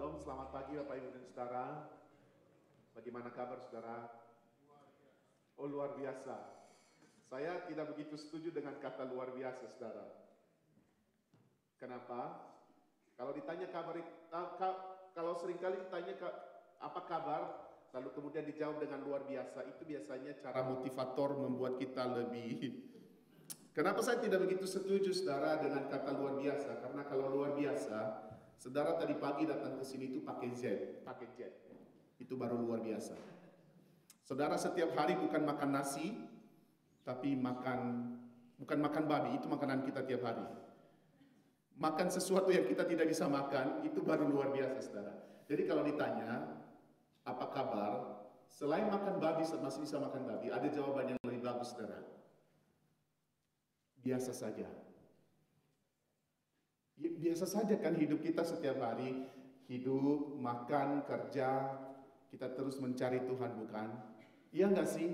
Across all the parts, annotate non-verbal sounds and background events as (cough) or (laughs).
Shalom, selamat pagi Bapak Ibu dan Saudara. Bagaimana kabar Saudara? Oh luar biasa. Saya tidak begitu setuju dengan kata luar biasa Saudara. Kenapa? Kalau ditanya kabar, ah, kalau seringkali ditanya apa kabar, lalu kemudian dijawab dengan luar biasa, itu biasanya cara motivator membuat kita lebih Kenapa saya tidak begitu setuju saudara dengan kata luar biasa? Karena kalau luar biasa, Saudara tadi pagi datang ke sini itu pakai jet, pakai jet. Itu baru luar biasa. Saudara setiap hari bukan makan nasi, tapi makan bukan makan babi, itu makanan kita tiap hari. Makan sesuatu yang kita tidak bisa makan, itu baru luar biasa, saudara. Jadi kalau ditanya, apa kabar? Selain makan babi, masih bisa makan babi, ada jawaban yang lebih bagus, saudara. Biasa saja. Biasa saja kan hidup kita setiap hari, hidup, makan, kerja, kita terus mencari Tuhan bukan? Iya nggak sih?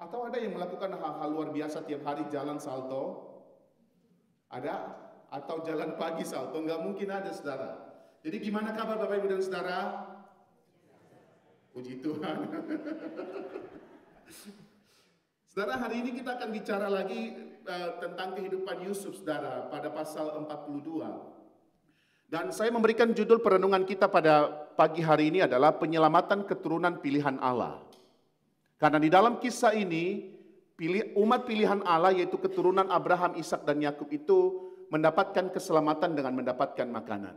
Atau ada yang melakukan hal-hal luar biasa tiap hari jalan salto? Ada? Atau jalan pagi salto? Enggak mungkin ada saudara. Jadi gimana kabar Bapak Ibu dan saudara? Puji Tuhan. (laughs) Saudara, hari ini kita akan bicara lagi Eh, tentang kehidupan Yusuf, saudara, pada pasal 42. Dan saya memberikan judul perenungan kita pada pagi hari ini adalah penyelamatan keturunan pilihan Allah. Karena di dalam kisah ini, umat pilihan Allah yaitu keturunan Abraham, Ishak dan Yakub itu mendapatkan keselamatan dengan mendapatkan makanan.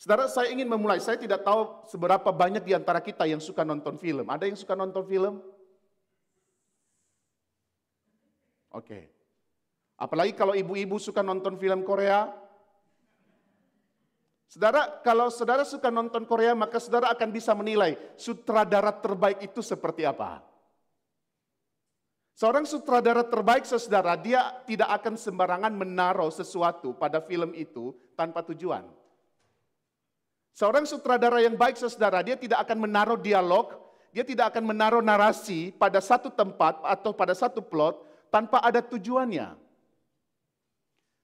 Saudara, saya ingin memulai. Saya tidak tahu seberapa banyak di antara kita yang suka nonton film. Ada yang suka nonton film? Oke. Okay. Apalagi kalau ibu-ibu suka nonton film Korea. Saudara, kalau saudara suka nonton Korea, maka saudara akan bisa menilai sutradara terbaik itu seperti apa. Seorang sutradara terbaik, saudara, dia tidak akan sembarangan menaruh sesuatu pada film itu tanpa tujuan. Seorang sutradara yang baik, saudara, dia tidak akan menaruh dialog, dia tidak akan menaruh narasi pada satu tempat atau pada satu plot tanpa ada tujuannya.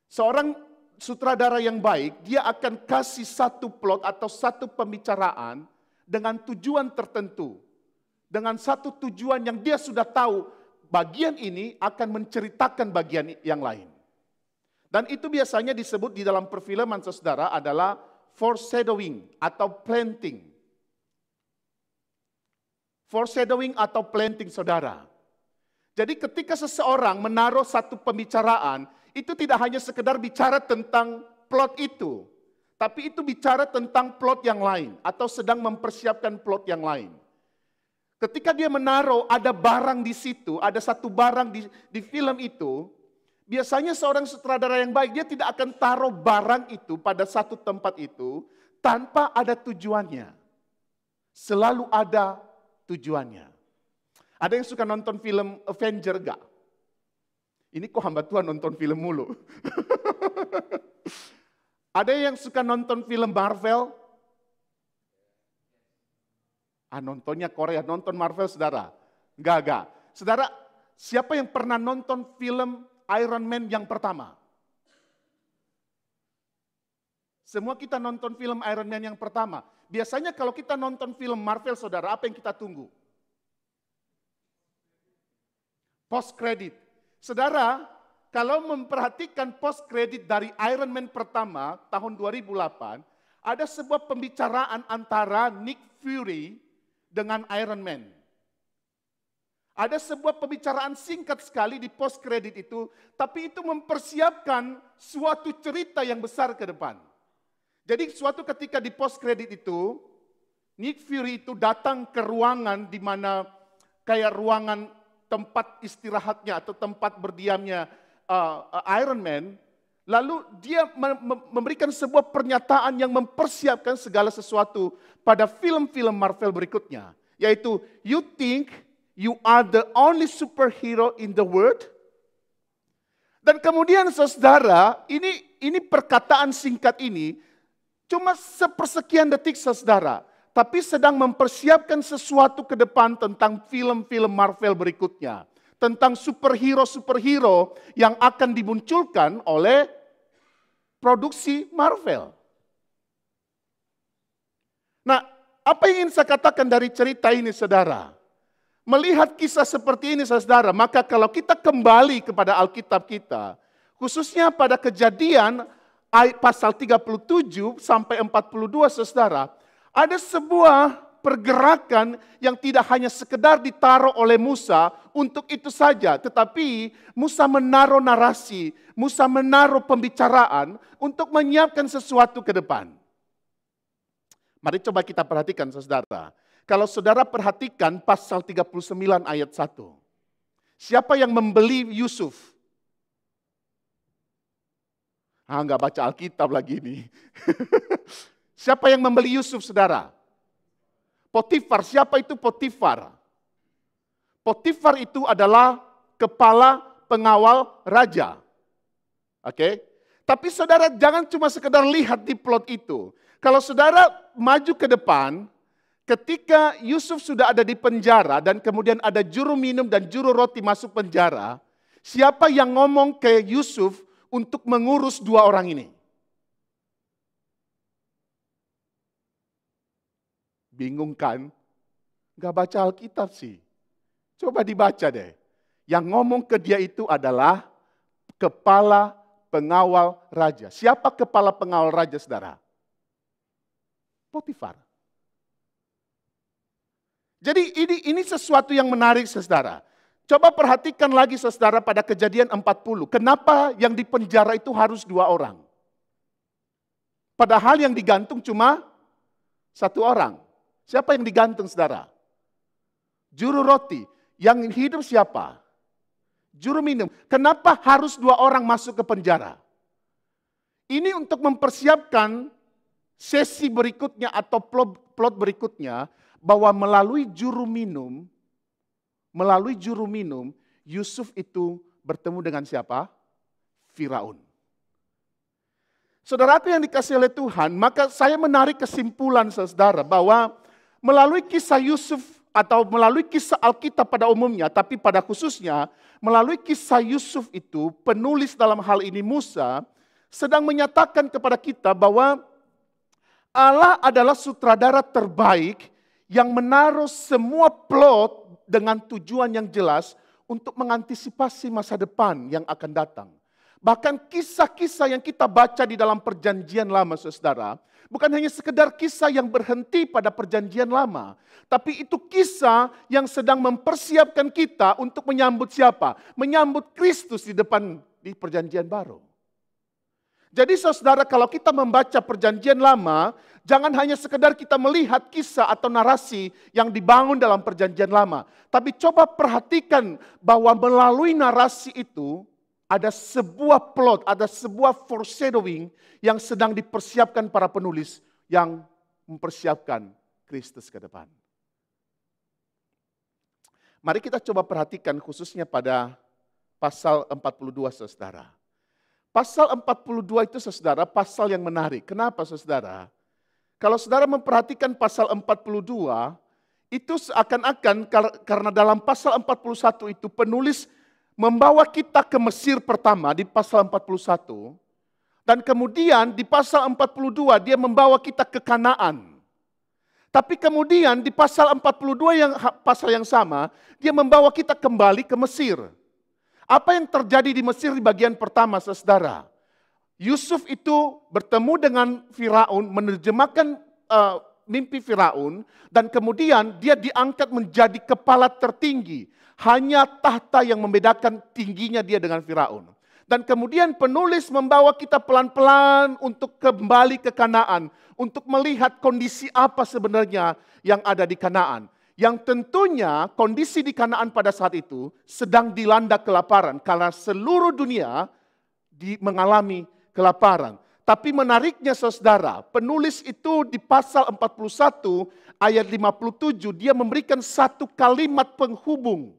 Seorang sutradara yang baik, dia akan kasih satu plot atau satu pembicaraan dengan tujuan tertentu. Dengan satu tujuan yang dia sudah tahu bagian ini akan menceritakan bagian yang lain. Dan itu biasanya disebut di dalam perfilman saudara adalah foreshadowing atau planting. Foreshadowing atau planting saudara. Jadi ketika seseorang menaruh satu pembicaraan, itu tidak hanya sekedar bicara tentang plot itu, tapi itu bicara tentang plot yang lain atau sedang mempersiapkan plot yang lain. Ketika dia menaruh ada barang di situ, ada satu barang di, di film itu, biasanya seorang sutradara yang baik dia tidak akan taruh barang itu pada satu tempat itu tanpa ada tujuannya. Selalu ada tujuannya. Ada yang suka nonton film Avenger gak? Ini kok hamba Tuhan nonton film mulu. (laughs) Ada yang suka nonton film Marvel? Ah, nontonnya Korea, nonton Marvel saudara. Enggak, enggak. Saudara, siapa yang pernah nonton film Iron Man yang pertama? Semua kita nonton film Iron Man yang pertama. Biasanya kalau kita nonton film Marvel, saudara, apa yang kita tunggu? Post credit. Saudara, kalau memperhatikan post kredit dari Iron Man pertama tahun 2008, ada sebuah pembicaraan antara Nick Fury dengan Iron Man. Ada sebuah pembicaraan singkat sekali di post kredit itu, tapi itu mempersiapkan suatu cerita yang besar ke depan. Jadi suatu ketika di post kredit itu, Nick Fury itu datang ke ruangan di mana kayak ruangan tempat istirahatnya atau tempat berdiamnya uh, uh Iron Man, lalu dia memberikan sebuah pernyataan yang mempersiapkan segala sesuatu pada film-film Marvel berikutnya, yaitu you think you are the only superhero in the world. Dan kemudian saudara, ini ini perkataan singkat ini cuma sepersekian detik saudara tapi sedang mempersiapkan sesuatu ke depan tentang film-film Marvel berikutnya. Tentang superhero-superhero yang akan dimunculkan oleh produksi Marvel. Nah, apa yang ingin saya katakan dari cerita ini saudara? Melihat kisah seperti ini saudara, maka kalau kita kembali kepada Alkitab kita, khususnya pada kejadian pasal 37 sampai 42 saudara, ada sebuah pergerakan yang tidak hanya sekedar ditaruh oleh Musa untuk itu saja, tetapi Musa menaruh narasi, Musa menaruh pembicaraan untuk menyiapkan sesuatu ke depan. Mari coba kita perhatikan saudara. Kalau saudara perhatikan pasal 39 ayat 1. Siapa yang membeli Yusuf? Ah, nggak baca Alkitab lagi ini. (laughs) Siapa yang membeli Yusuf, saudara? Potifar, siapa itu Potifar? Potifar itu adalah kepala pengawal raja. Oke? Okay? Tapi saudara jangan cuma sekedar lihat di plot itu. Kalau saudara maju ke depan, ketika Yusuf sudah ada di penjara dan kemudian ada juru minum dan juru roti masuk penjara, siapa yang ngomong ke Yusuf untuk mengurus dua orang ini? Bingung kan? Gak baca Alkitab sih. Coba dibaca deh. Yang ngomong ke dia itu adalah kepala pengawal raja. Siapa kepala pengawal raja, saudara? Potifar. Jadi ini ini sesuatu yang menarik, saudara. Coba perhatikan lagi saudara pada kejadian 40. Kenapa yang dipenjara itu harus dua orang? Padahal yang digantung cuma satu orang. Siapa yang digantung saudara? Juru roti. Yang hidup siapa? Juru minum. Kenapa harus dua orang masuk ke penjara? Ini untuk mempersiapkan sesi berikutnya atau plot plot berikutnya bahwa melalui juru minum, melalui juru minum, Yusuf itu bertemu dengan siapa? Firaun. Saudaraku yang dikasih oleh Tuhan, maka saya menarik kesimpulan saudara bahwa melalui kisah Yusuf atau melalui kisah Alkitab pada umumnya, tapi pada khususnya melalui kisah Yusuf itu penulis dalam hal ini Musa sedang menyatakan kepada kita bahwa Allah adalah sutradara terbaik yang menaruh semua plot dengan tujuan yang jelas untuk mengantisipasi masa depan yang akan datang. Bahkan kisah-kisah yang kita baca di dalam perjanjian lama saudara, bukan hanya sekedar kisah yang berhenti pada perjanjian lama. Tapi itu kisah yang sedang mempersiapkan kita untuk menyambut siapa? Menyambut Kristus di depan di perjanjian baru. Jadi saudara kalau kita membaca perjanjian lama, jangan hanya sekedar kita melihat kisah atau narasi yang dibangun dalam perjanjian lama. Tapi coba perhatikan bahwa melalui narasi itu, ada sebuah plot, ada sebuah foreshadowing yang sedang dipersiapkan para penulis yang mempersiapkan Kristus ke depan. Mari kita coba perhatikan khususnya pada pasal 42 saudara. Pasal 42 itu saudara pasal yang menarik. Kenapa saudara? Kalau saudara memperhatikan pasal 42, itu seakan-akan karena dalam pasal 41 itu penulis membawa kita ke Mesir pertama di pasal 41 dan kemudian di pasal 42 dia membawa kita ke Kanaan. Tapi kemudian di pasal 42 yang pasal yang sama dia membawa kita kembali ke Mesir. Apa yang terjadi di Mesir di bagian pertama Saudara? Yusuf itu bertemu dengan Firaun, menerjemahkan uh, mimpi Firaun dan kemudian dia diangkat menjadi kepala tertinggi hanya tahta yang membedakan tingginya dia dengan Firaun. Dan kemudian penulis membawa kita pelan-pelan untuk kembali ke Kanaan, untuk melihat kondisi apa sebenarnya yang ada di Kanaan. Yang tentunya kondisi di Kanaan pada saat itu sedang dilanda kelaparan karena seluruh dunia di, mengalami kelaparan. Tapi menariknya saudara, penulis itu di pasal 41 ayat 57 dia memberikan satu kalimat penghubung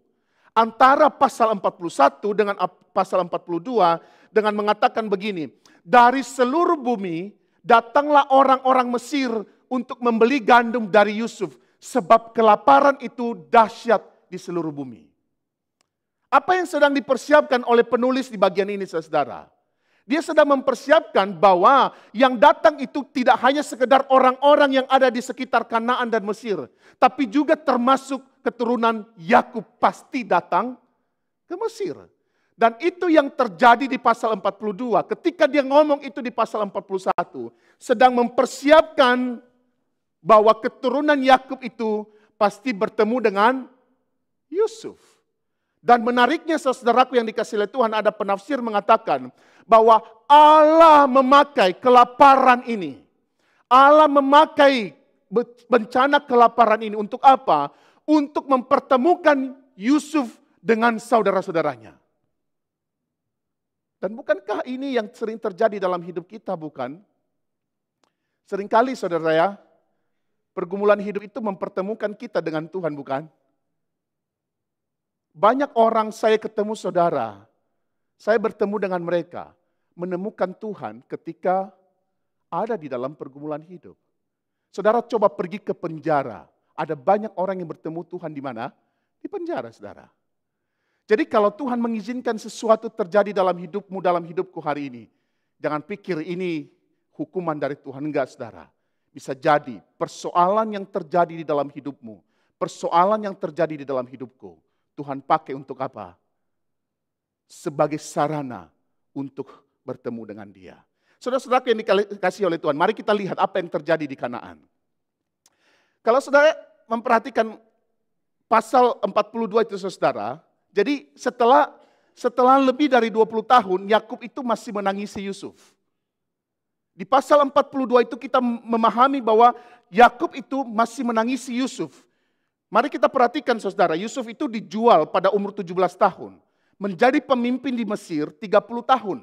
antara pasal 41 dengan pasal 42 dengan mengatakan begini, dari seluruh bumi datanglah orang-orang Mesir untuk membeli gandum dari Yusuf sebab kelaparan itu dahsyat di seluruh bumi. Apa yang sedang dipersiapkan oleh penulis di bagian ini Saudara? Dia sedang mempersiapkan bahwa yang datang itu tidak hanya sekedar orang-orang yang ada di sekitar Kanaan dan Mesir, tapi juga termasuk keturunan Yakub pasti datang ke Mesir. Dan itu yang terjadi di pasal 42. Ketika dia ngomong itu di pasal 41, sedang mempersiapkan bahwa keturunan Yakub itu pasti bertemu dengan Yusuf. Dan menariknya saudaraku yang dikasih oleh Tuhan ada penafsir mengatakan bahwa Allah memakai kelaparan ini. Allah memakai bencana kelaparan ini untuk apa? untuk mempertemukan Yusuf dengan saudara-saudaranya. Dan bukankah ini yang sering terjadi dalam hidup kita, bukan? Seringkali saudara saya, pergumulan hidup itu mempertemukan kita dengan Tuhan, bukan? Banyak orang saya ketemu saudara, saya bertemu dengan mereka, menemukan Tuhan ketika ada di dalam pergumulan hidup. Saudara coba pergi ke penjara, ada banyak orang yang bertemu Tuhan di mana? Di penjara, saudara. Jadi kalau Tuhan mengizinkan sesuatu terjadi dalam hidupmu, dalam hidupku hari ini, jangan pikir ini hukuman dari Tuhan. Enggak, saudara. Bisa jadi persoalan yang terjadi di dalam hidupmu, persoalan yang terjadi di dalam hidupku, Tuhan pakai untuk apa? Sebagai sarana untuk bertemu dengan dia. Saudara-saudara yang dikasih oleh Tuhan, mari kita lihat apa yang terjadi di Kanaan. Kalau saudara memperhatikan pasal 42 itu saudara, jadi setelah setelah lebih dari 20 tahun Yakub itu masih menangisi Yusuf. Di pasal 42 itu kita memahami bahwa Yakub itu masih menangisi Yusuf. Mari kita perhatikan saudara, Yusuf itu dijual pada umur 17 tahun. Menjadi pemimpin di Mesir 30 tahun.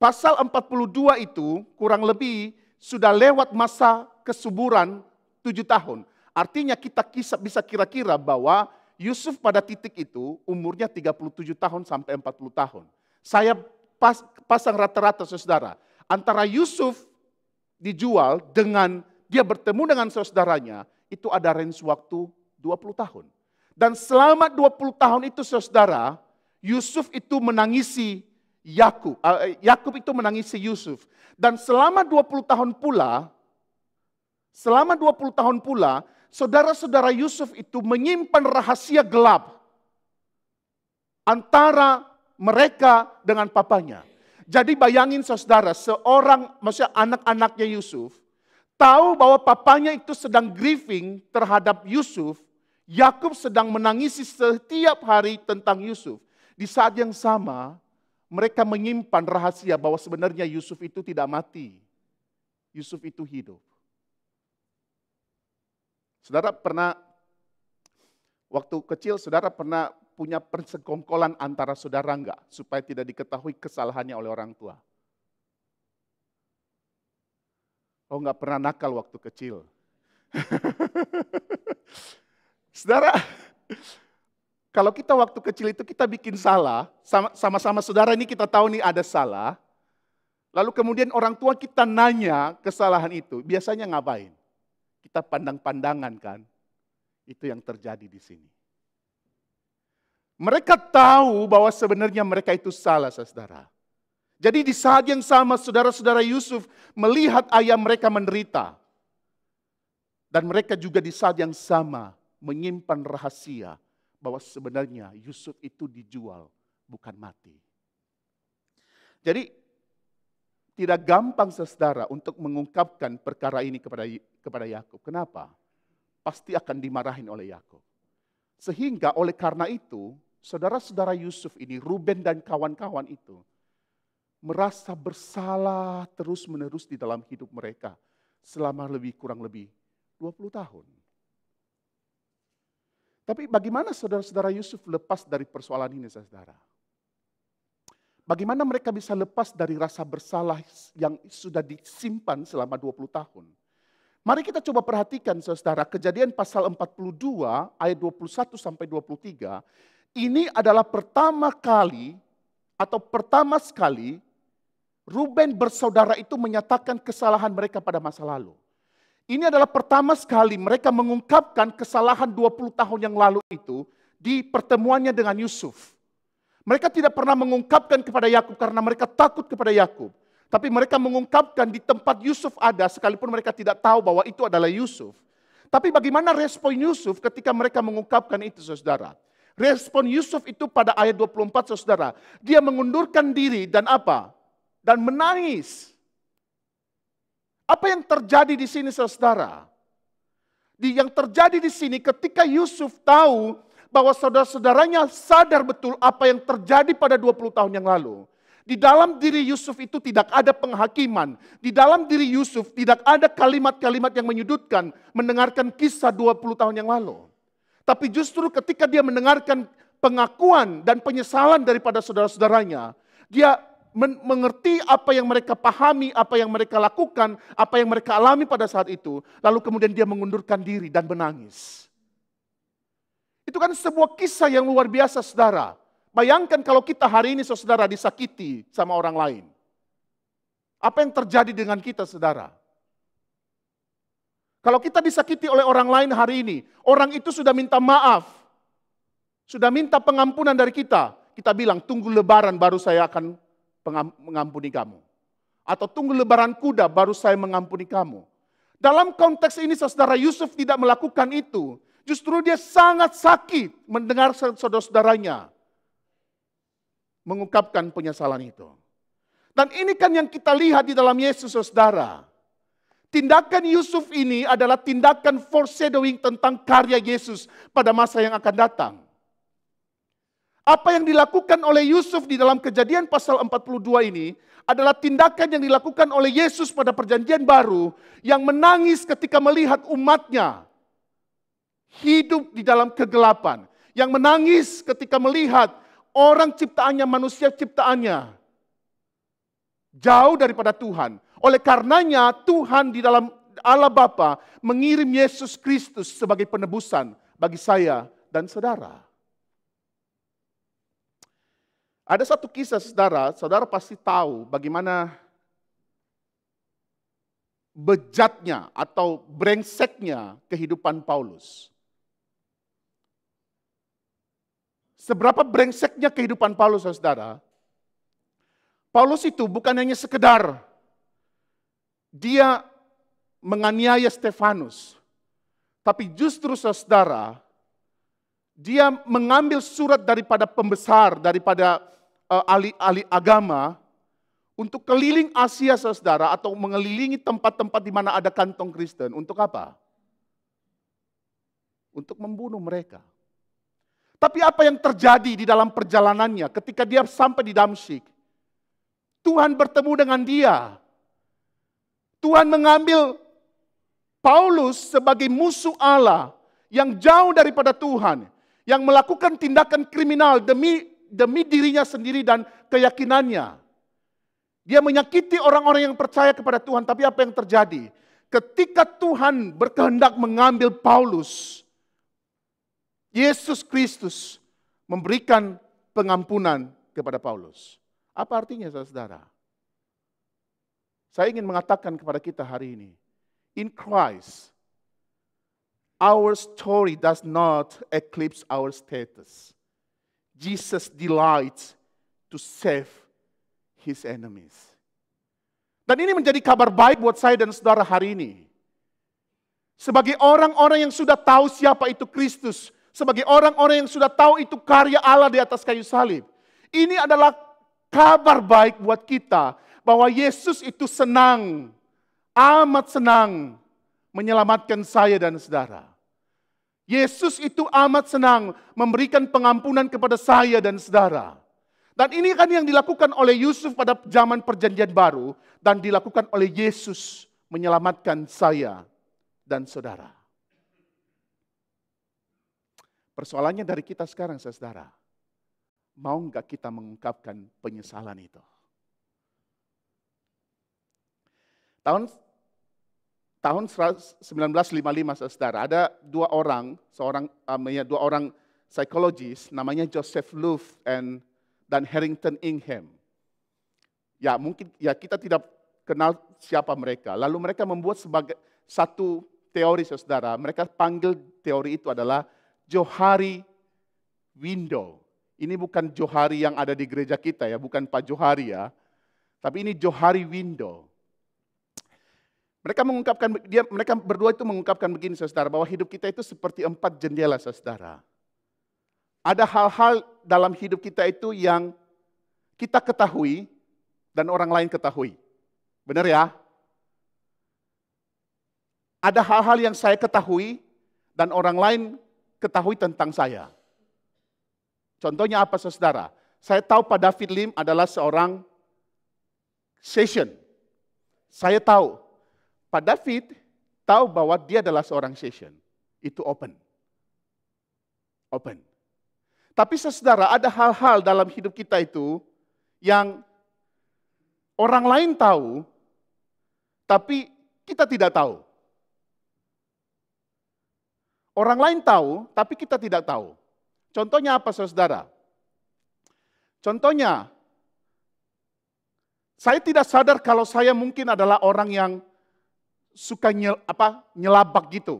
Pasal 42 itu kurang lebih sudah lewat masa kesuburan 7 tahun. Artinya kita bisa kira-kira bahwa Yusuf pada titik itu umurnya 37 tahun sampai 40 tahun. Saya pas, pasang rata-rata saudara. Antara Yusuf dijual dengan dia bertemu dengan saudaranya itu ada range waktu 20 tahun. Dan selama 20 tahun itu saudara, Yusuf itu menangisi Yakub. Eh, Yakub itu menangisi Yusuf. Dan selama 20 tahun pula, selama 20 tahun pula saudara-saudara Yusuf itu menyimpan rahasia gelap antara mereka dengan papanya. Jadi bayangin saudara, seorang maksudnya anak-anaknya Yusuf tahu bahwa papanya itu sedang grieving terhadap Yusuf, Yakub sedang menangisi setiap hari tentang Yusuf. Di saat yang sama, mereka menyimpan rahasia bahwa sebenarnya Yusuf itu tidak mati. Yusuf itu hidup. Saudara pernah, waktu kecil saudara pernah punya persekongkolan antara saudara enggak? Supaya tidak diketahui kesalahannya oleh orang tua. Oh enggak pernah nakal waktu kecil. (laughs) saudara, kalau kita waktu kecil itu kita bikin salah, sama-sama saudara ini kita tahu nih ada salah, lalu kemudian orang tua kita nanya kesalahan itu, biasanya ngapain? Kita pandang-pandangan kan. Itu yang terjadi di sini. Mereka tahu bahwa sebenarnya mereka itu salah, saudara. Jadi di saat yang sama saudara-saudara Yusuf melihat ayah mereka menderita. Dan mereka juga di saat yang sama menyimpan rahasia bahwa sebenarnya Yusuf itu dijual, bukan mati. Jadi tidak gampang saudara untuk mengungkapkan perkara ini kepada kepada Yakub. Kenapa? Pasti akan dimarahin oleh Yakub. Sehingga oleh karena itu, saudara-saudara Yusuf ini, Ruben dan kawan-kawan itu merasa bersalah terus-menerus di dalam hidup mereka selama lebih kurang lebih 20 tahun. Tapi bagaimana saudara-saudara Yusuf lepas dari persoalan ini, -saudara? Bagaimana mereka bisa lepas dari rasa bersalah yang sudah disimpan selama 20 tahun? Mari kita coba perhatikan Saudara, Kejadian pasal 42 ayat 21 sampai 23 ini adalah pertama kali atau pertama sekali Ruben bersaudara itu menyatakan kesalahan mereka pada masa lalu. Ini adalah pertama sekali mereka mengungkapkan kesalahan 20 tahun yang lalu itu di pertemuannya dengan Yusuf. Mereka tidak pernah mengungkapkan kepada Yakub karena mereka takut kepada Yakub. Tapi mereka mengungkapkan di tempat Yusuf ada sekalipun mereka tidak tahu bahwa itu adalah Yusuf. Tapi bagaimana respon Yusuf ketika mereka mengungkapkan itu saudara? Respon Yusuf itu pada ayat 24 saudara. Dia mengundurkan diri dan apa? Dan menangis. Apa yang terjadi di sini saudara? yang terjadi di sini ketika Yusuf tahu bahwa saudara-saudaranya sadar betul apa yang terjadi pada 20 tahun yang lalu. Di dalam diri Yusuf itu tidak ada penghakiman. Di dalam diri Yusuf tidak ada kalimat-kalimat yang menyudutkan mendengarkan kisah 20 tahun yang lalu. Tapi justru ketika dia mendengarkan pengakuan dan penyesalan daripada saudara-saudaranya, dia mengerti apa yang mereka pahami, apa yang mereka lakukan, apa yang mereka alami pada saat itu, lalu kemudian dia mengundurkan diri dan menangis. Itu kan sebuah kisah yang luar biasa saudara. Bayangkan kalau kita hari ini saudara disakiti sama orang lain. Apa yang terjadi dengan kita saudara? Kalau kita disakiti oleh orang lain hari ini, orang itu sudah minta maaf, sudah minta pengampunan dari kita. Kita bilang, tunggu lebaran baru saya akan mengampuni kamu. Atau tunggu lebaran kuda baru saya mengampuni kamu. Dalam konteks ini saudara Yusuf tidak melakukan itu. Justru dia sangat sakit mendengar saudara-saudaranya mengungkapkan penyesalan itu. Dan ini kan yang kita lihat di dalam Yesus saudara. Tindakan Yusuf ini adalah tindakan foreshadowing tentang karya Yesus pada masa yang akan datang. Apa yang dilakukan oleh Yusuf di dalam kejadian pasal 42 ini adalah tindakan yang dilakukan oleh Yesus pada perjanjian baru yang menangis ketika melihat umatnya hidup di dalam kegelapan, yang menangis ketika melihat orang ciptaannya, manusia ciptaannya jauh daripada Tuhan. Oleh karenanya Tuhan di dalam Allah Bapa mengirim Yesus Kristus sebagai penebusan bagi saya dan saudara. Ada satu kisah saudara, saudara pasti tahu bagaimana bejatnya atau brengseknya kehidupan Paulus. Seberapa brengseknya kehidupan Paulus, saudara. Paulus itu bukan hanya sekedar dia menganiaya Stefanus. Tapi justru saudara, dia mengambil surat daripada pembesar, daripada eh, ahli ahli-ahli agama, untuk keliling Asia saudara, atau mengelilingi tempat-tempat di mana ada kantong Kristen. Untuk apa? Untuk membunuh mereka. Tapi apa yang terjadi di dalam perjalanannya ketika dia sampai di Damsyik? Tuhan bertemu dengan dia. Tuhan mengambil Paulus sebagai musuh Allah yang jauh daripada Tuhan, yang melakukan tindakan kriminal demi demi dirinya sendiri dan keyakinannya. Dia menyakiti orang-orang yang percaya kepada Tuhan, tapi apa yang terjadi? Ketika Tuhan berkehendak mengambil Paulus, Yesus Kristus memberikan pengampunan kepada Paulus. Apa artinya saudara Saya ingin mengatakan kepada kita hari ini, in Christ, our story does not eclipse our status. Jesus delights to save his enemies. Dan ini menjadi kabar baik buat saya dan saudara hari ini. Sebagai orang-orang yang sudah tahu siapa itu Kristus, sebagai orang-orang yang sudah tahu itu karya Allah di atas kayu salib. Ini adalah kabar baik buat kita bahwa Yesus itu senang, amat senang menyelamatkan saya dan saudara. Yesus itu amat senang memberikan pengampunan kepada saya dan saudara. Dan ini kan yang dilakukan oleh Yusuf pada zaman perjanjian baru dan dilakukan oleh Yesus menyelamatkan saya dan saudara. Persoalannya dari kita sekarang, saudara. Mau nggak kita mengungkapkan penyesalan itu? Tahun tahun 1955, saudara, ada dua orang, seorang eh, ya, dua orang psikologis namanya Joseph Loof and dan Harrington Ingham. Ya mungkin ya kita tidak kenal siapa mereka. Lalu mereka membuat sebagai satu teori saudara. Mereka panggil teori itu adalah Johari Window. Ini bukan Johari yang ada di gereja kita ya, bukan Pak Johari ya. Tapi ini Johari Window. Mereka mengungkapkan dia mereka berdua itu mengungkapkan begini Saudara bahwa hidup kita itu seperti empat jendela Saudara. Ada hal-hal dalam hidup kita itu yang kita ketahui dan orang lain ketahui. Benar ya? Ada hal-hal yang saya ketahui dan orang lain ketahui tentang saya. Contohnya apa saudara? Saya tahu Pak David Lim adalah seorang session. Saya tahu Pak David tahu bahwa dia adalah seorang session. Itu open. Open. Tapi saudara, ada hal-hal dalam hidup kita itu yang orang lain tahu, tapi kita tidak tahu. Orang lain tahu, tapi kita tidak tahu. Contohnya apa saudara? Contohnya, saya tidak sadar kalau saya mungkin adalah orang yang suka nyel, apa, nyelabak gitu.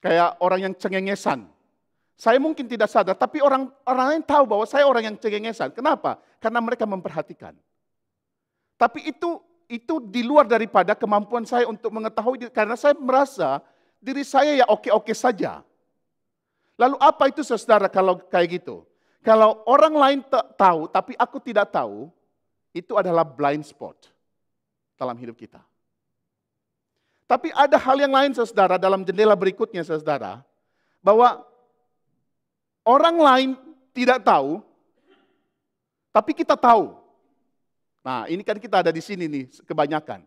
Kayak orang yang cengengesan. Saya mungkin tidak sadar, tapi orang orang lain tahu bahwa saya orang yang cengengesan. Kenapa? Karena mereka memperhatikan. Tapi itu itu di luar daripada kemampuan saya untuk mengetahui karena saya merasa diri saya ya oke-oke saja. Lalu apa itu saudara kalau kayak gitu? Kalau orang lain tahu tapi aku tidak tahu, itu adalah blind spot dalam hidup kita. Tapi ada hal yang lain saudara dalam jendela berikutnya saudara, bahwa orang lain tidak tahu, tapi kita tahu. Nah ini kan kita ada di sini nih kebanyakan.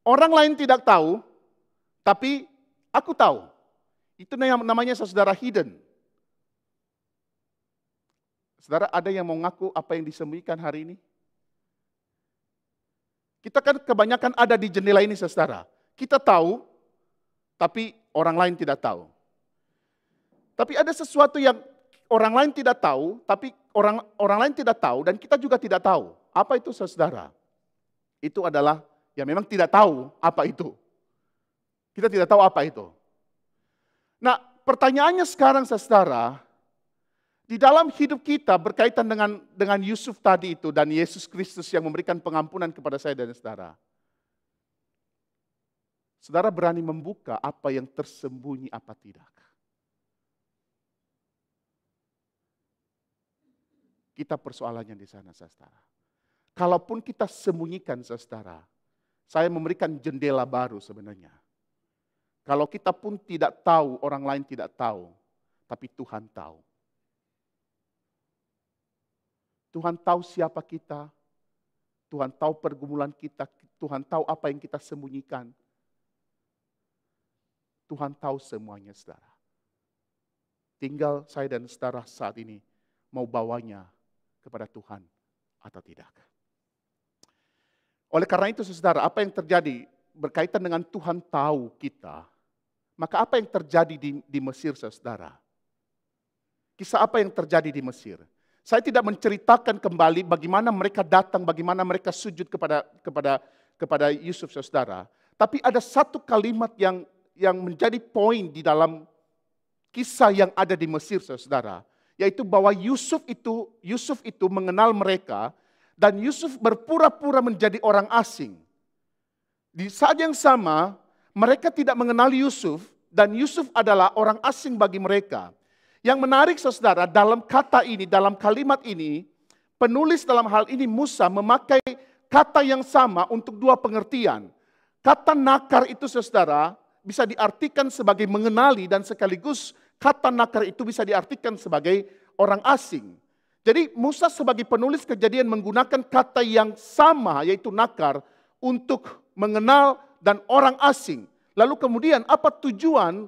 Orang lain tidak tahu, tapi Aku tahu. Itu yang namanya saudara hidden. Saudara ada yang mau ngaku apa yang disembunyikan hari ini? Kita kan kebanyakan ada di jendela ini saudara. Kita tahu, tapi orang lain tidak tahu. Tapi ada sesuatu yang orang lain tidak tahu, tapi orang orang lain tidak tahu dan kita juga tidak tahu. Apa itu saudara? Itu adalah ya memang tidak tahu apa itu. Kita tidak tahu apa itu. Nah, pertanyaannya sekarang saudara, di dalam hidup kita berkaitan dengan dengan Yusuf tadi itu dan Yesus Kristus yang memberikan pengampunan kepada saya dan saudara. Saudara berani membuka apa yang tersembunyi apa tidak. Kita persoalannya di sana saudara. Kalaupun kita sembunyikan saudara, saya memberikan jendela baru sebenarnya. Kalau kita pun tidak tahu, orang lain tidak tahu, tapi Tuhan tahu. Tuhan tahu siapa kita, Tuhan tahu pergumulan kita, Tuhan tahu apa yang kita sembunyikan. Tuhan tahu semuanya, saudara. Tinggal saya dan saudara saat ini mau bawanya kepada Tuhan atau tidak. Oleh karena itu, saudara, apa yang terjadi berkaitan dengan Tuhan tahu kita, maka apa yang terjadi di, di Mesir, saudara? Kisah apa yang terjadi di Mesir? Saya tidak menceritakan kembali bagaimana mereka datang, bagaimana mereka sujud kepada kepada kepada Yusuf, saudara. Tapi ada satu kalimat yang yang menjadi poin di dalam kisah yang ada di Mesir, saudara, yaitu bahwa Yusuf itu Yusuf itu mengenal mereka dan Yusuf berpura-pura menjadi orang asing. Di saat yang sama, mereka tidak mengenali Yusuf dan Yusuf adalah orang asing bagi mereka. Yang menarik saudara, dalam kata ini, dalam kalimat ini, penulis dalam hal ini Musa memakai kata yang sama untuk dua pengertian. Kata nakar itu saudara bisa diartikan sebagai mengenali dan sekaligus kata nakar itu bisa diartikan sebagai orang asing. Jadi Musa sebagai penulis kejadian menggunakan kata yang sama yaitu nakar untuk mengenal dan orang asing. Lalu kemudian apa tujuan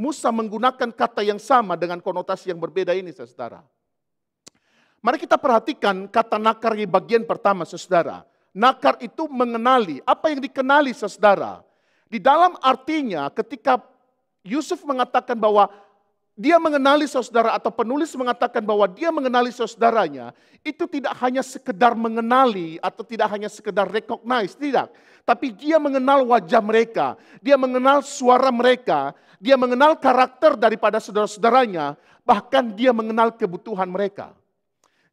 Musa menggunakan kata yang sama dengan konotasi yang berbeda ini saudara? Mari kita perhatikan kata nakar di bagian pertama saudara. Nakar itu mengenali, apa yang dikenali saudara? Di dalam artinya ketika Yusuf mengatakan bahwa dia mengenali saudara atau penulis mengatakan bahwa dia mengenali saudaranya itu tidak hanya sekedar mengenali atau tidak hanya sekedar recognize, tidak. Tapi dia mengenal wajah mereka, dia mengenal suara mereka, dia mengenal karakter daripada saudara-saudaranya, bahkan dia mengenal kebutuhan mereka.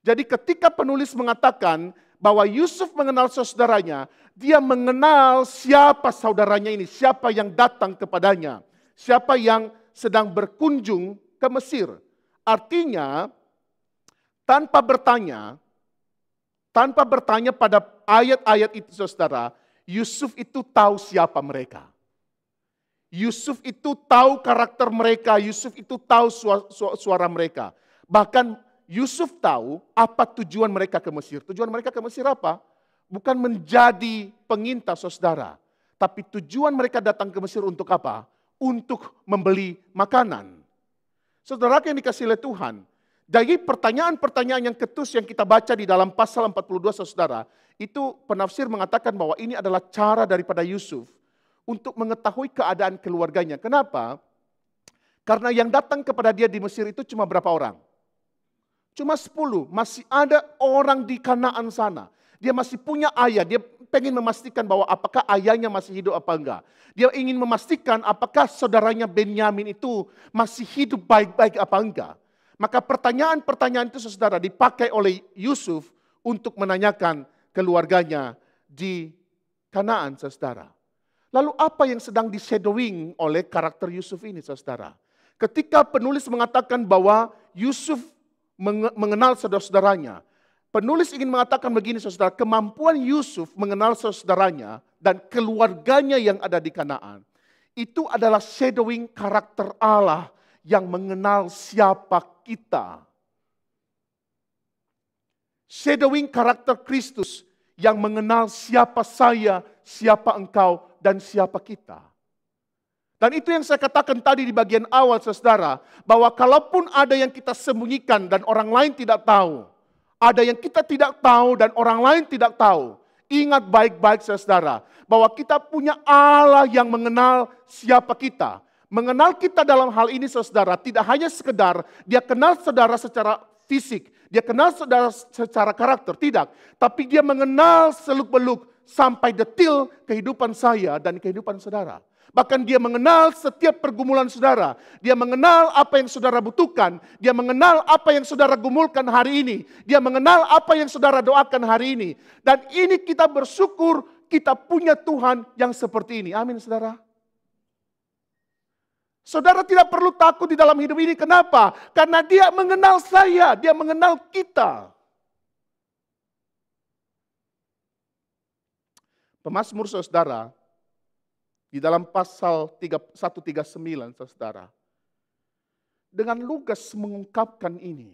Jadi ketika penulis mengatakan bahwa Yusuf mengenal saudaranya, dia mengenal siapa saudaranya ini, siapa yang datang kepadanya, siapa yang sedang berkunjung ke Mesir. Artinya, tanpa bertanya, tanpa bertanya pada ayat-ayat itu saudara, Yusuf itu tahu siapa mereka. Yusuf itu tahu karakter mereka, Yusuf itu tahu suara mereka. Bahkan Yusuf tahu apa tujuan mereka ke Mesir. Tujuan mereka ke Mesir apa? Bukan menjadi pengintas saudara. Tapi tujuan mereka datang ke Mesir untuk apa? untuk membeli makanan. Saudara yang dikasih oleh Tuhan, dari pertanyaan-pertanyaan yang ketus yang kita baca di dalam pasal 42 saudara, itu penafsir mengatakan bahwa ini adalah cara daripada Yusuf untuk mengetahui keadaan keluarganya. Kenapa? Karena yang datang kepada dia di Mesir itu cuma berapa orang? Cuma sepuluh. masih ada orang di Kanaan sana. Dia masih punya ayah, dia pengen memastikan bahwa apakah ayahnya masih hidup apa enggak. Dia ingin memastikan apakah saudaranya Benyamin itu masih hidup baik-baik apa enggak. Maka pertanyaan-pertanyaan itu saudara dipakai oleh Yusuf untuk menanyakan keluarganya di Kanaan saudara. Lalu apa yang sedang dishadowing oleh karakter Yusuf ini saudara? Ketika penulis mengatakan bahwa Yusuf mengenal saudara-saudaranya, Penulis ingin mengatakan begini saudara, kemampuan Yusuf mengenal saudaranya dan keluarganya yang ada di Kanaan. Itu adalah shadowing karakter Allah yang mengenal siapa kita. Shadowing karakter Kristus yang mengenal siapa saya, siapa engkau, dan siapa kita. Dan itu yang saya katakan tadi di bagian awal saudara, bahwa kalaupun ada yang kita sembunyikan dan orang lain tidak tahu, ada yang kita tidak tahu dan orang lain tidak tahu. Ingat baik-baik saudara, bahwa kita punya Allah yang mengenal siapa kita. Mengenal kita dalam hal ini saudara, tidak hanya sekedar dia kenal saudara secara fisik, dia kenal saudara secara karakter, tidak. Tapi dia mengenal seluk-beluk sampai detil kehidupan saya dan kehidupan saudara. Bahkan dia mengenal setiap pergumulan saudara. Dia mengenal apa yang saudara butuhkan. Dia mengenal apa yang saudara gumulkan hari ini. Dia mengenal apa yang saudara doakan hari ini. Dan ini kita bersyukur kita punya Tuhan yang seperti ini. Amin saudara. Saudara tidak perlu takut di dalam hidup ini. Kenapa? Karena dia mengenal saya. Dia mengenal kita. Pemasmur saudara di dalam pasal 139, saudara. Dengan lugas mengungkapkan ini.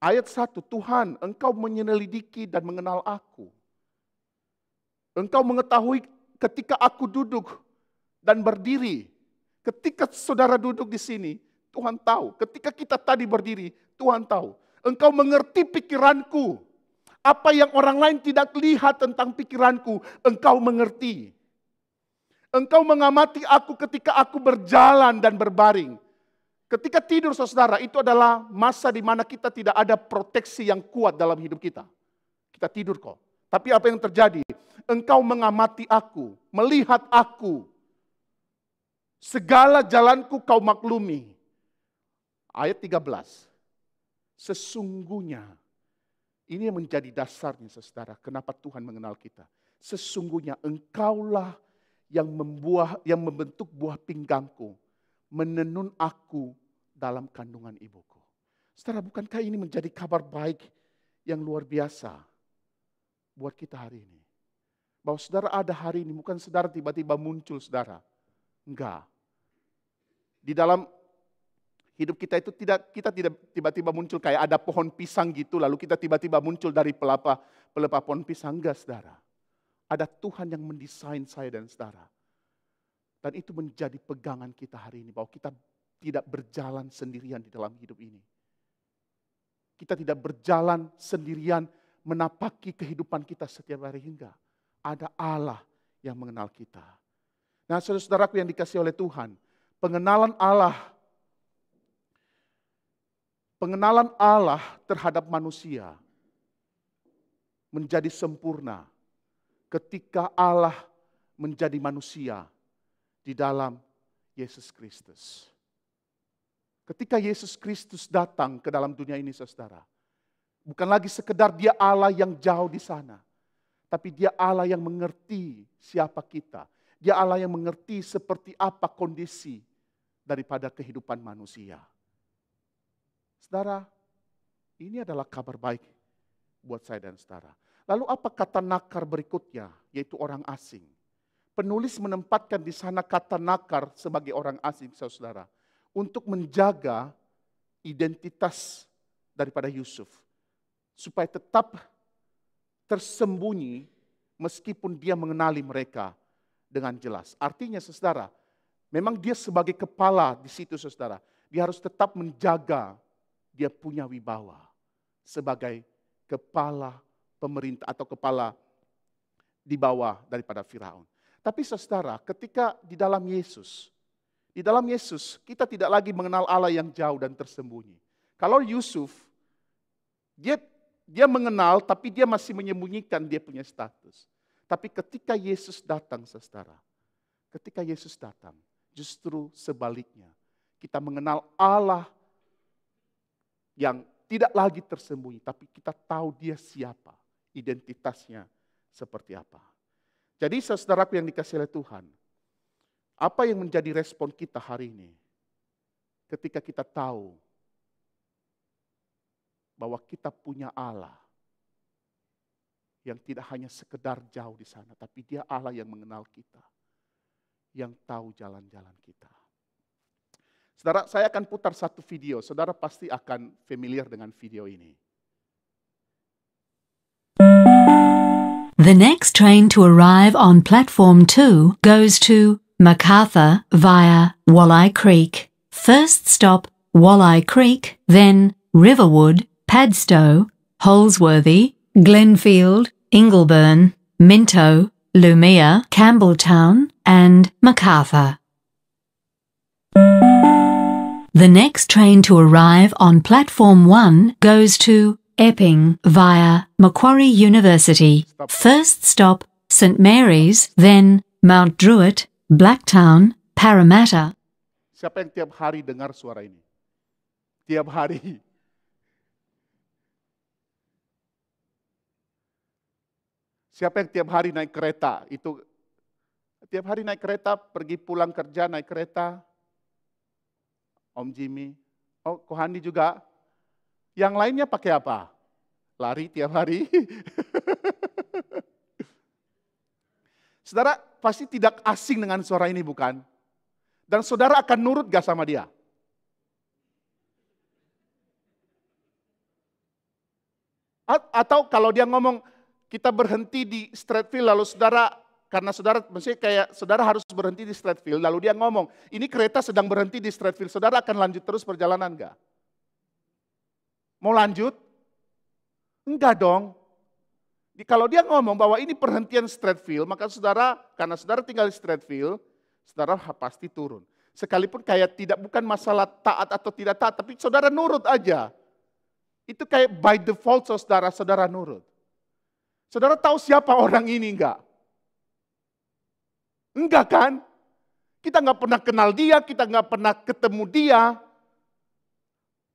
Ayat 1, Tuhan engkau menyelidiki dan mengenal aku. Engkau mengetahui ketika aku duduk dan berdiri. Ketika saudara duduk di sini, Tuhan tahu. Ketika kita tadi berdiri, Tuhan tahu. Engkau mengerti pikiranku. Apa yang orang lain tidak lihat tentang pikiranku, engkau mengerti. Engkau mengamati aku ketika aku berjalan dan berbaring. Ketika tidur saudara, itu adalah masa di mana kita tidak ada proteksi yang kuat dalam hidup kita. Kita tidur kok. Tapi apa yang terjadi? Engkau mengamati aku, melihat aku. Segala jalanku kau maklumi. Ayat 13. Sesungguhnya ini yang menjadi dasarnya saudara, kenapa Tuhan mengenal kita. Sesungguhnya engkaulah yang membuah, yang membentuk buah pinggangku, menenun aku dalam kandungan ibuku. Saudara, bukankah ini menjadi kabar baik yang luar biasa buat kita hari ini? Bahwa saudara ada hari ini, bukan saudara tiba-tiba muncul saudara. Enggak. Di dalam Hidup kita itu tidak kita tidak tiba-tiba muncul kayak ada pohon pisang gitu lalu kita tiba-tiba muncul dari pelapa pelepah pohon pisang enggak Saudara. Ada Tuhan yang mendesain saya dan Saudara. Dan itu menjadi pegangan kita hari ini bahwa kita tidak berjalan sendirian di dalam hidup ini. Kita tidak berjalan sendirian menapaki kehidupan kita setiap hari hingga ada Allah yang mengenal kita. Nah, saudara-saudaraku yang dikasih oleh Tuhan, pengenalan Allah pengenalan Allah terhadap manusia menjadi sempurna ketika Allah menjadi manusia di dalam Yesus Kristus. Ketika Yesus Kristus datang ke dalam dunia ini Saudara, bukan lagi sekedar dia Allah yang jauh di sana, tapi dia Allah yang mengerti siapa kita. Dia Allah yang mengerti seperti apa kondisi daripada kehidupan manusia. Saudara, ini adalah kabar baik buat saya dan saudara. Lalu apa kata nakar berikutnya, yaitu orang asing. Penulis menempatkan di sana kata nakar sebagai orang asing, saudara, untuk menjaga identitas daripada Yusuf. Supaya tetap tersembunyi meskipun dia mengenali mereka dengan jelas. Artinya saudara, memang dia sebagai kepala di situ saudara, dia harus tetap menjaga dia punya wibawa sebagai kepala pemerintah atau kepala di bawah daripada Firaun. Tapi saudara, ketika di dalam Yesus, di dalam Yesus kita tidak lagi mengenal Allah yang jauh dan tersembunyi. Kalau Yusuf, dia dia mengenal tapi dia masih menyembunyikan dia punya status. Tapi ketika Yesus datang, saudara, ketika Yesus datang, justru sebaliknya kita mengenal Allah yang tidak lagi tersembunyi, tapi kita tahu dia siapa, identitasnya seperti apa. Jadi saudaraku yang dikasih oleh Tuhan, apa yang menjadi respon kita hari ini? Ketika kita tahu bahwa kita punya Allah yang tidak hanya sekedar jauh di sana, tapi dia Allah yang mengenal kita, yang tahu jalan-jalan kita. Saudara, saya akan putar satu video. Saudara pasti akan familiar dengan video ini. The next train to arrive on platform 2 goes to MacArthur via Walleye Creek. First stop Walleye Creek, then Riverwood, Padstow, Holsworthy, Glenfield, Ingleburn, Minto, Lumia, Campbelltown, and MacArthur. The next train to arrive on Platform 1 goes to Epping via Macquarie University. First stop, St Mary's, then Mount Druitt, Blacktown, Parramatta. Siapa yang tiap hari dengar suara ini? Tiap hari. Siapa yang tiap hari naik kereta? Itu tiap hari naik kereta, pergi pulang kerja naik kereta, Om Jimmy, oh Kohani juga. Yang lainnya pakai apa? Lari tiap hari. (laughs) saudara pasti tidak asing dengan suara ini bukan? Dan saudara akan nurut gak sama dia? atau kalau dia ngomong, kita berhenti di Stratfield lalu saudara karena saudara mesti kayak saudara harus berhenti di Stratfield lalu dia ngomong, "Ini kereta sedang berhenti di Stratfield. Saudara akan lanjut terus perjalanan enggak?" Mau lanjut? Enggak dong. Di, kalau dia ngomong bahwa ini perhentian Stratfield, maka saudara karena saudara tinggal di Stratfield, saudara pasti turun. Sekalipun kayak tidak bukan masalah taat atau tidak taat, tapi saudara nurut aja. Itu kayak by default saudara, saudara nurut. Saudara tahu siapa orang ini enggak? Enggak kan? Kita nggak pernah kenal dia, kita nggak pernah ketemu dia.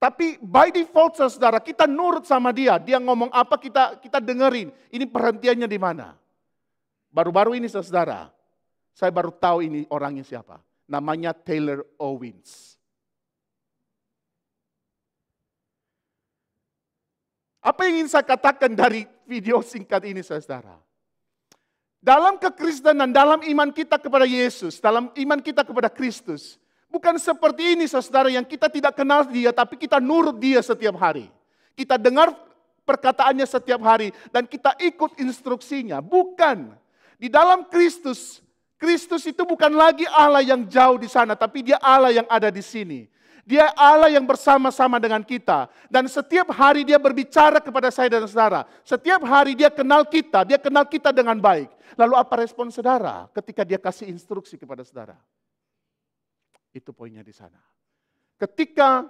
Tapi by default saudara, kita nurut sama dia. Dia ngomong apa kita kita dengerin. Ini perhentiannya di mana? Baru-baru ini saudara, saya baru tahu ini orangnya siapa. Namanya Taylor Owens. Apa yang ingin saya katakan dari video singkat ini saudara? Dalam kekristenan, dalam iman kita kepada Yesus, dalam iman kita kepada Kristus, bukan seperti ini saudara yang kita tidak kenal dia, tapi kita nurut dia setiap hari. Kita dengar perkataannya setiap hari dan kita ikut instruksinya. Bukan. Di dalam Kristus, Kristus itu bukan lagi Allah yang jauh di sana, tapi dia Allah yang ada di sini. Dia Allah yang bersama-sama dengan kita. Dan setiap hari dia berbicara kepada saya dan saudara. Setiap hari dia kenal kita, dia kenal kita dengan baik. Lalu apa respon saudara ketika dia kasih instruksi kepada saudara? Itu poinnya di sana. Ketika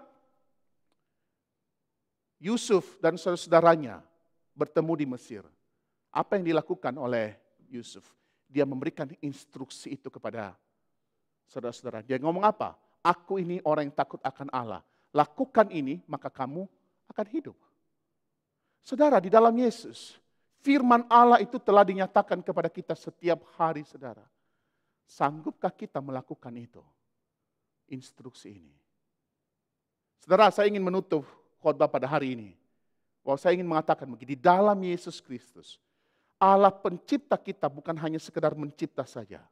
Yusuf dan saudaranya bertemu di Mesir, apa yang dilakukan oleh Yusuf? Dia memberikan instruksi itu kepada saudara-saudara. Dia ngomong apa? Aku ini orang yang takut akan Allah. Lakukan ini, maka kamu akan hidup. Saudara, di dalam Yesus, firman Allah itu telah dinyatakan kepada kita setiap hari, saudara. Sanggupkah kita melakukan itu? Instruksi ini. Saudara, saya ingin menutup khotbah pada hari ini. Bahwa saya ingin mengatakan begini, di dalam Yesus Kristus, Allah pencipta kita bukan hanya sekedar mencipta saja.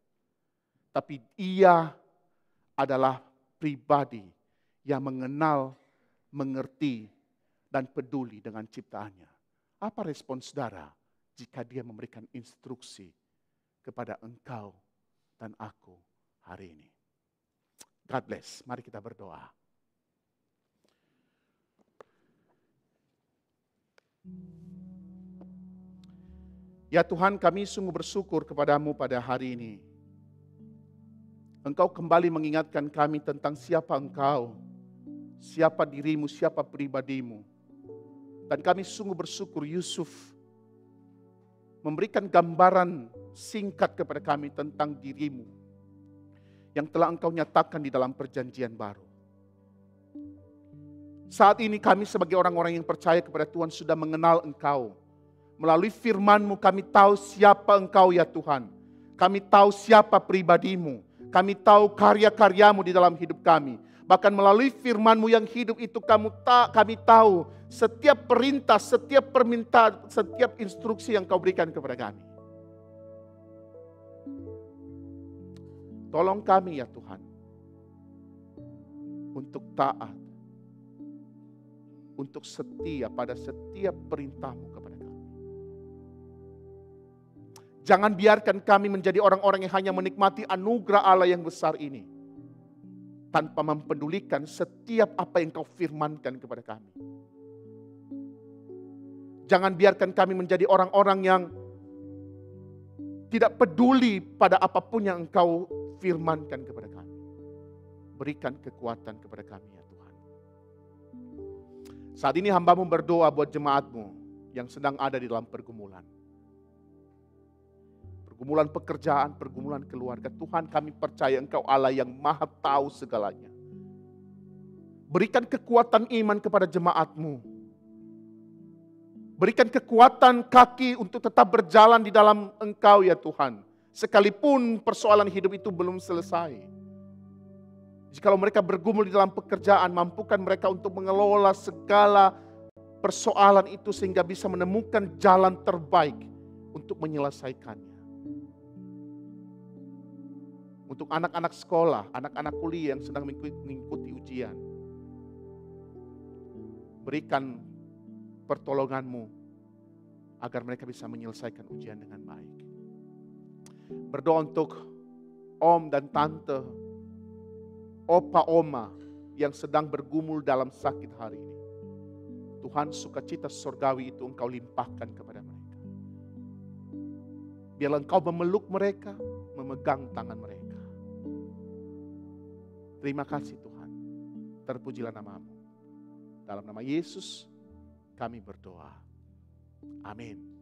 Tapi ia adalah pribadi yang mengenal, mengerti, dan peduli dengan ciptaannya. Apa respon saudara jika dia memberikan instruksi kepada engkau dan aku hari ini? God bless. Mari kita berdoa. Ya Tuhan kami sungguh bersyukur kepadamu pada hari ini Engkau kembali mengingatkan kami tentang siapa engkau, siapa dirimu, siapa pribadimu. Dan kami sungguh bersyukur Yusuf memberikan gambaran singkat kepada kami tentang dirimu yang telah engkau nyatakan di dalam perjanjian baru. Saat ini kami sebagai orang-orang yang percaya kepada Tuhan sudah mengenal engkau. Melalui firmanmu kami tahu siapa engkau ya Tuhan. Kami tahu siapa pribadimu. Kami tahu karya-karyamu di dalam hidup kami. Bahkan melalui firmanmu yang hidup itu kamu tak kami tahu setiap perintah, setiap permintaan, setiap instruksi yang kau berikan kepada kami. Tolong kami ya Tuhan untuk taat, untuk setia pada setiap perintahmu Jangan biarkan kami menjadi orang-orang yang hanya menikmati anugerah Allah yang besar ini. Tanpa mempedulikan setiap apa yang kau firmankan kepada kami. Jangan biarkan kami menjadi orang-orang yang tidak peduli pada apapun yang engkau firmankan kepada kami. Berikan kekuatan kepada kami ya Tuhan. Saat ini hambamu berdoa buat jemaatmu yang sedang ada di dalam pergumulan pergumulan pekerjaan, pergumulan keluarga. Tuhan kami percaya Engkau Allah yang maha tahu segalanya. Berikan kekuatan iman kepada jemaatmu. Berikan kekuatan kaki untuk tetap berjalan di dalam Engkau ya Tuhan. Sekalipun persoalan hidup itu belum selesai. Jikalau mereka bergumul di dalam pekerjaan, mampukan mereka untuk mengelola segala persoalan itu sehingga bisa menemukan jalan terbaik untuk menyelesaikannya. Untuk anak-anak sekolah, anak-anak kuliah yang sedang mengikuti ujian. Berikan pertolonganmu agar mereka bisa menyelesaikan ujian dengan baik. Berdoa untuk om dan tante, opa oma yang sedang bergumul dalam sakit hari ini. Tuhan sukacita surgawi itu engkau limpahkan kepada mereka. Biarlah engkau memeluk mereka, memegang tangan mereka. Terima kasih Tuhan. Terpujilah namamu. Dalam nama Yesus kami berdoa. Amin.